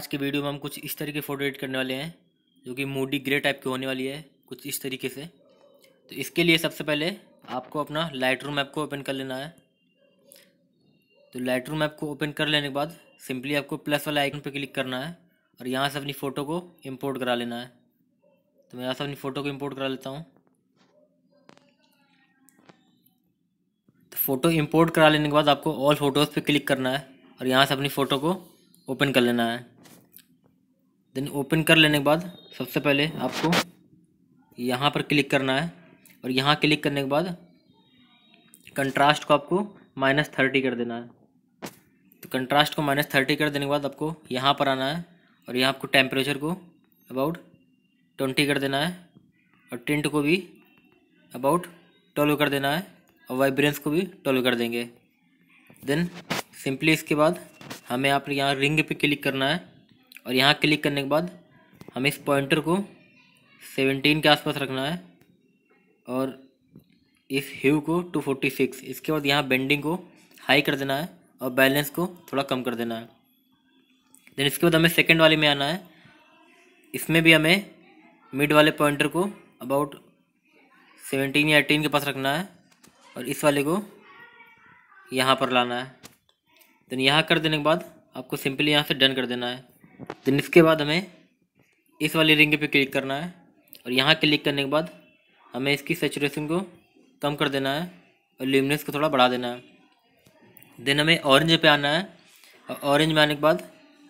आज के वीडियो में हम कुछ इस तरह के फ़ोटो एडिट करने वाले हैं जो कि मूडी ग्रे टाइप की होने वाली है कुछ इस तरीके से तो इसके लिए सबसे पहले आपको अपना लाइट रूम ऐप को ओपन कर लेना है तो लाइट रूम ऐप को ओपन कर लेने के बाद सिंपली आपको प्लस वाला आइकन पर क्लिक करना है और यहाँ से अपनी फ़ोटो को इम्पोर्ट करा लेना है तो मैं यहाँ से अपनी फ़ोटो को इम्पोर्ट करा लेता हूँ तो फ़ोटो इम्पोर्ट करा लेने के बाद आपको ऑल फ़ोटोज़ पर क्लिक करना है और यहाँ से अपनी फ़ोटो को ओपन कर लेना है देन ओपन कर लेने के बाद सबसे पहले आपको यहाँ पर क्लिक करना है और यहाँ क्लिक करने के बाद कंट्रास्ट को आपको माइनस थर्टी कर देना है तो कंट्रास्ट को माइनस थर्टी कर देने के बाद आपको यहाँ पर आना है और यहाँ आपको टेम्परेचर को अबाउट ट्वेंटी कर देना है और टिंट को भी अबाउट ट्वेल्व कर देना है और वाइब्रेंस को भी ट्वेल्व कर देंगे देन सिंपली इसके बाद हमें आप यहाँ रिंग पे क्लिक करना है और यहाँ क्लिक करने के बाद हमें इस पॉइंटर को सेवनटीन के आसपास रखना है और इस ह्यू को टू फोर्टी सिक्स इसके बाद यहाँ बेंडिंग को हाई कर देना है और बैलेंस को थोड़ा कम कर देना है देन इसके बाद हमें सेकेंड वाले में आना है इसमें भी हमें मिड वाले पॉइंटर को अबाउट सेवनटीन या एटीन के पास रखना है और इस वाले को यहाँ पर लाना है देन यहाँ कर देने के बाद आपको सिंपली यहाँ से डन कर देना है देन तो इसके बाद हमें इस वाली रिंग पे क्लिक करना है और यहाँ क्लिक करने के बाद हमें इसकी सेचुरेशन को कम कर देना है और ल्यूमिनस को थोड़ा बढ़ा देना है देन हमें ऑरेंज पे आना है और ऑरेंज में आने के बाद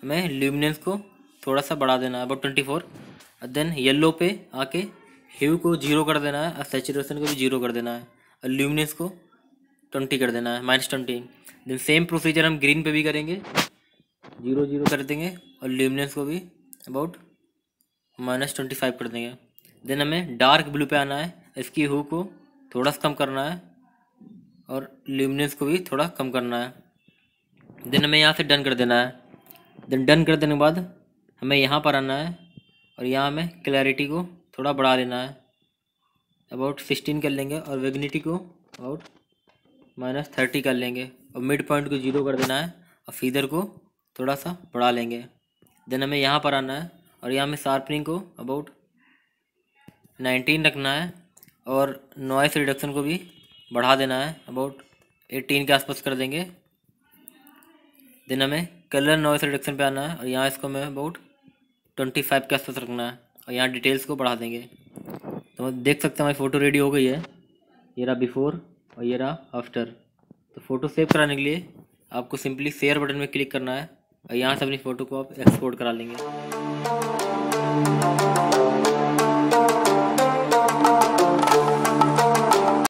हमें ल्यूमिनस को थोड़ा सा बढ़ा देना है about twenty four then yellow पे आके ह्यू को जीरो कर देना है और सेचुरेशन को भी जीरो कर देना है और ल्यूमिनस को ट्वेंटी कर देना है minus twenty then same procedure हम ग्रीन पे भी करेंगे जीरो जीरो कर देंगे और ल्यूमिनेंस को भी अबाउट माइनस ट्वेंटी फाइव कर देंगे देन हमें डार्क ब्लू पे आना है इसकी हु को थोड़ा सा कम करना है और ल्यूमिनेंस को भी थोड़ा कम करना है देन हमें यहाँ से डन कर देना है देन डन कर देने के बाद हमें यहाँ पर आना है और यहाँ हमें क्लैरिटी को थोड़ा बढ़ा लेना है अबाउट सिक्सटीन कर लेंगे और वेग्निटी को अबाउट माइनस थर्टी कर लेंगे और मिड पॉइंट को जीरो कर देना है और फीदर को थोड़ा सा बढ़ा लेंगे देन हमें यहाँ पर आना है और यहाँ हमें शार्पनिंग को अबाउट नाइनटीन रखना है और नॉइस रिडक्शन को भी बढ़ा देना है अबाउट एटीन के आसपास कर देंगे देन हमें कलर नॉइस रिडक्शन पे आना है और यहाँ इसको हमें अबाउट ट्वेंटी फाइव के आसपास रखना है और यहाँ डिटेल्स को बढ़ा देंगे तो देख सकते हैं हमारी फ़ोटो रेडी हो गई है ये रहा बिफोर और ये रहा आफ्टर तो फ़ोटो सेव कराने के लिए आपको सिंपली शेयर बटन में क्लिक करना है यहाँ से अपनी फ़ोटो को आप एक्सपोर्ट करा लेंगे